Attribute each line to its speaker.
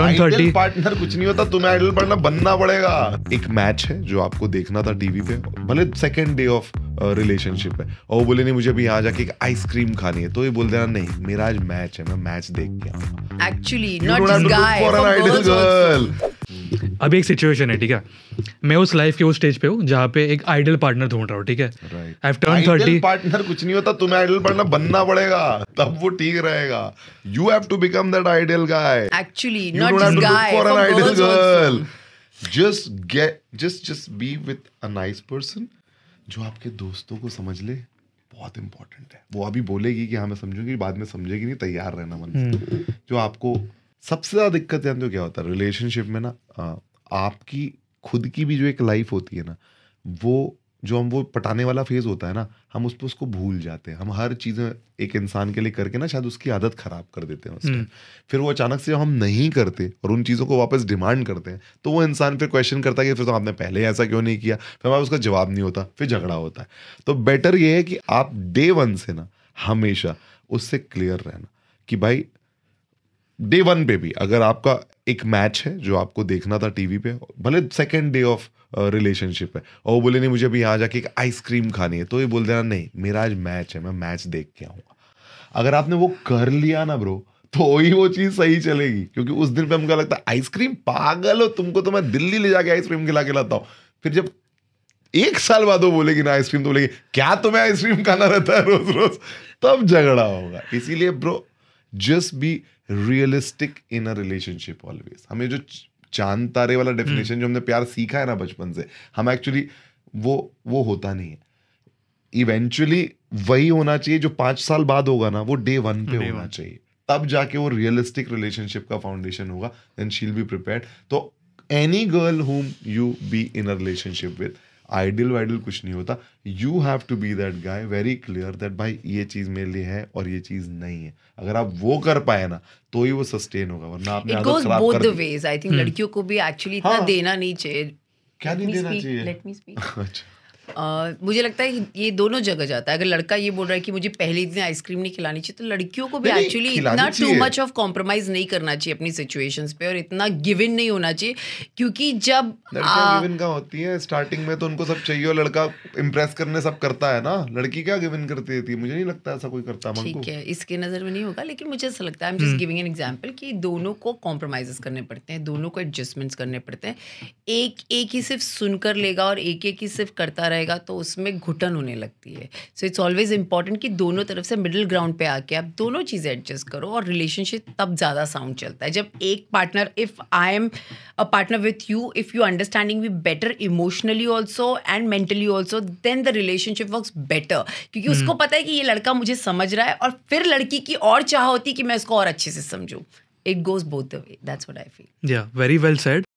Speaker 1: Idol
Speaker 2: partner कुछ नहीं होता तुम्हें आइडल पार्टनर बनना पड़ेगा एक मैच है जो आपको देखना था टीवी पे भले सेकंड डे ऑफ रिलेशनशिप है और वो बोले नहीं मुझे भी यहाँ जाके एक आइसक्रीम खानी है तो ये बोल देना नहीं मेरा आज मैच है मैं मैच देख के
Speaker 1: एक्चुअली नॉट
Speaker 2: गर्ल अभी एक सिचुएशन है ठीक है मैं उस लाइफ के उस स्टेज पे हूँ जहाँ पे एक आइडल पार्टनर ढूंढ रहा हूँ ठीक है आई टर्न पार्टनर कुछ नहीं होता तुम्हें आइडल पार्टनर बनना पड़ेगा तब वो ठीक रहेगा you have to become that idol guy
Speaker 1: actually not guy for an idol girl
Speaker 2: just get just just be with a nice person जो आपके दोस्तों को समझ ले बहुत इंपॉर्टेंट है वो अभी बोलेगी कि हाँ मैं समझूंगी बाद में समझेगी नहीं तैयार रहना मन हम्म। से जो आपको सबसे ज़्यादा दिक्कत यार तो क्या होता है रिलेशनशिप में ना आपकी खुद की भी जो एक लाइफ होती है ना वो जो हम वो पटाने वाला फेज़ होता है ना हम उस पर उसको भूल जाते हैं हम हर चीज़ एक इंसान के लिए करके ना शायद उसकी आदत ख़राब कर देते हैं उसमें हम्म। फिर वो अचानक से हम नहीं करते और उन चीज़ों को वापस डिमांड करते हैं तो वो इंसान फिर क्वेश्चन करता है कि फिर तो आपने पहले ऐसा क्यों नहीं किया फिर हमारा उसका जवाब नहीं होता फिर झगड़ा होता है तो बेटर ये है कि आप डे वन से ना हमेशा उससे क्लियर रहना कि भाई डे वन पे भी अगर आपका एक मैच है जो आपको देखना था टीवी पे भले सेकेंड डे ऑफ रिलेशनशिप है और वो बोले नहीं मुझे अभी यहाँ जाके एक आइसक्रीम खानी है तो ये बोल देना नहीं मेरा आज मैच है मैं मैच देख के आऊँगा अगर आपने वो कर लिया ना ब्रो तो ही वो चीज़ सही चलेगी क्योंकि उस दिन पे हमको लगता है आइसक्रीम पागल हो तुमको तो मैं दिल्ली ले जाके आइसक्रीम खिला के लाता हूँ फिर जब एक साल बाद वो बोलेगी ना आइसक्रीम तो बोलेगी क्या तुम्हें आइसक्रीम खाना रहता है रोज रोज तब झगड़ा होगा इसीलिए bro just be realistic in a relationship always हमें जो चांद तारे वाला डेफिनेशन हम्म। जो हमने प्यार सीखा है ना बचपन से हम एक्चुअली वो वो होता नहीं है इवेंचुअली वही होना चाहिए जो पांच साल बाद होगा ना वो डे वन पे होना चाहिए तब जाके वो रियलिस्टिक रिलेशनशिप का फाउंडेशन होगा then she'll be prepare to any girl whom you be in a relationship with ideal वाइडल कुछ नहीं होता you have to be that guy very clear that भाई ये चीज़ मेरे लिए है और ये चीज़ नहीं है अगर आप वो कर पाए ना तो ही वो सस्टेन होगा वरना आपने आदत खराब कर दी
Speaker 1: वेज आई थिंक लड़कियों को भी एक्चुअली इतना हाँ। देना नहीं चाहिए
Speaker 2: क्या नहीं देना चाहिए लेट मी
Speaker 1: स्पीक अच्छा आ, मुझे लगता है ये दोनों जगह जाता है अगर लड़का ये बोल रहा है कि मुझे पहले दिन आइसक्रीम नहीं खिलानी चाहिए तो लड़कियों को भी एक्चुअली इतना टू मच ऑफ कॉम्प्रोमाइज नहीं करना चाहिए अपनी सिचुएशंस पे और इतना गिविन नहीं होना चाहिए क्योंकि जब गिविन
Speaker 2: का होती है स्टार्टिंग में तो उनको सब चाहिए और लड़का इम्प्रेस करने सब करता है ना लड़की क्या गिविन करती थी मुझे नहीं लगता ऐसा कोई करता ठीक
Speaker 1: है इसके नज़र में नहीं होगा लेकिन मुझे ऐसा लगता है जस्ट गिविंग एन एग्जाम्पल की दोनों को कॉम्प्रोमाइज करने पड़ते हैं दोनों को एडजस्टमेंट्स करने पड़ते हैं एक एक ही सिर्फ सुनकर लेगा और एक एक ही सिर्फ करता रहेगा तो उसमें घुटन होने लगती है सो इट्स ऑलवेज इंपॉर्टेंट कि दोनों तरफ से मिडिल ग्राउंड पे आके आप दोनों चीज़ें एडजस्ट करो और रिलेशनशिप तब ज़्यादा साउंड चलता है जब एक partner if I am a partner with you if you understanding we better emotionally also and mentally also then the relationship work better क्योंकि hmm. उसको पता है कि ये लड़का मुझे समझ रहा है और फिर लड़की की और चाह होती कि मैं उसको और अच्छे से समझूँ it goes both the way that's what i
Speaker 2: feel yeah very well said